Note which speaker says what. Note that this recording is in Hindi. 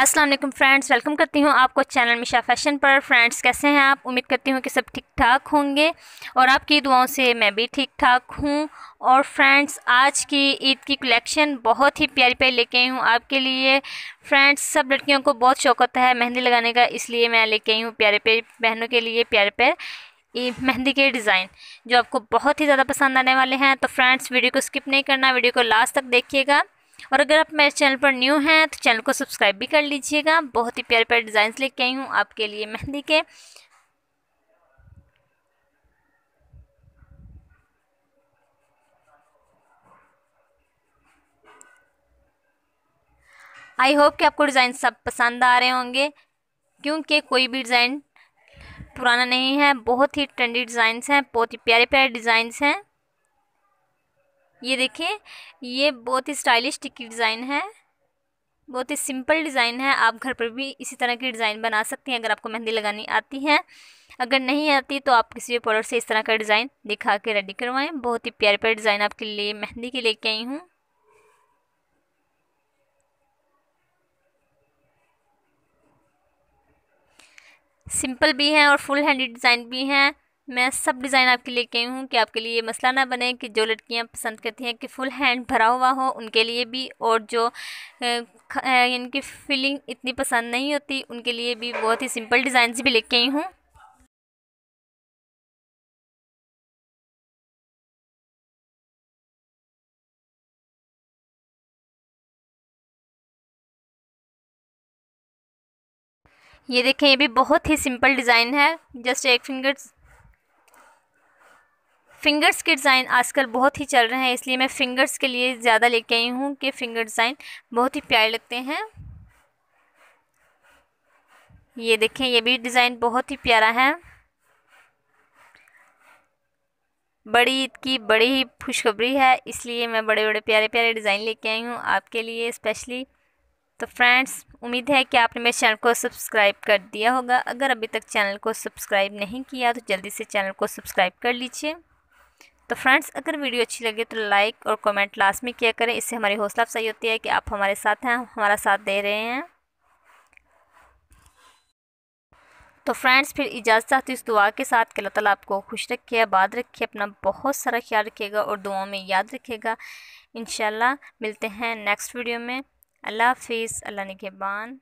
Speaker 1: अस्सलाम वालेकुम फ्रेंड्स वेलकम करती हूँ आपको चैनल मिशा फैशन पर फ्रेंड्स कैसे हैं आप उम्मीद करती हूँ कि सब ठीक ठाक होंगे और आपकी दुआओं से मैं भी ठीक ठाक हूँ और फ्रेंड्स आज की ईद की कलेक्शन बहुत ही प्यारी प्यारी लेके आई हूँ आपके लिए फ्रेंड्स सब लड़कियों को बहुत शौक होता है मेहंदी लगाने का इसलिए मैं लेके आई हूँ प्यारे प्यारे बहनों के लिए प्यारे प्यारे मेहंदी के डिज़ाइन जो आपको बहुत ही ज़्यादा पसंद आने वाले हैं तो फ्रेंड्स वीडियो को स्किप नहीं करना वीडियो को लास्ट तक देखिएगा और अगर आप मेरे चैनल पर न्यू हैं तो चैनल को सब्सक्राइब भी कर लीजिएगा बहुत ही प्यारे प्यारे डिज़ाइंस लेके आई हूँ आपके लिए मेहंदी के आई होप कि आपको डिज़ाइन सब पसंद आ रहे होंगे क्योंकि कोई भी डिज़ाइन पुराना नहीं है बहुत ही ट्रेंडी डिज़ाइंस हैं बहुत ही प्यारे प्यारे डिज़ाइंस हैं ये देखें ये बहुत ही स्टाइलिश टिक्की डिज़ाइन है बहुत ही सिंपल डिज़ाइन है आप घर पर भी इसी तरह की डिज़ाइन बना सकती हैं अगर आपको मेहंदी लगानी आती है अगर नहीं आती तो आप किसी भी पार्लर से इस तरह का डिज़ाइन दिखा के रेडी करवाएं बहुत ही प्यारे प्यारे डिज़ाइन आपके लिए मेहंदी के लेके आई हूँ सिंपल भी हैं और फुल हैंडी डिज़ाइन भी हैं मैं सब डिज़ाइन आपके लिए कही हूँ कि आपके लिए ये मसला ना बने कि जो लड़कियाँ पसंद करती हैं कि फुल हैंड भरा हुआ हो उनके लिए भी और जो इनकी फीलिंग इतनी पसंद नहीं होती उनके लिए भी बहुत ही सिंपल डिज़ाइन भी लेके आई हूँ ये देखें ये भी बहुत ही सिंपल डिज़ाइन है जस्ट एक फिंगर्स फिंगर्स के डिज़ाइन आजकल बहुत ही चल रहे हैं इसलिए मैं फिंगर्स के लिए ज़्यादा लेके आई हूँ कि फिंगर डिज़ाइन बहुत ही प्यारे लगते हैं ये देखें ये भी डिज़ाइन बहुत ही प्यारा है बड़ी ईद की बड़ी ही खुशखबरी है इसलिए मैं बड़े बड़े प्यारे प्यारे डिज़ाइन लेके आई हूँ आपके लिए स्पेशली तो फ्रेंड्स उम्मीद है कि आपने मेरे चैनल को सब्सक्राइब कर दिया होगा अगर अभी तक चैनल को सब्सक्राइब नहीं किया तो जल्दी से चैनल को सब्सक्राइब कर लीजिए तो फ्रेंड्स अगर वीडियो अच्छी लगे तो लाइक और कमेंट लास्ट में किया करें इससे हमारी हौसला अफजाई होती है कि आप हमारे साथ हैं हमारा साथ दे रहे हैं तो फ्रेंड्स फिर इजाज़त चाहती इस दुआ के साथ कि अल्लाह आपको खुश रखे आबाद रखे अपना बहुत सारा ख्याल रखेगा और दुआओं में याद रखेगा इन मिलते हैं नेक्स्ट वीडियो में अल्लाह हाफिज़ अल्लाह निगेबान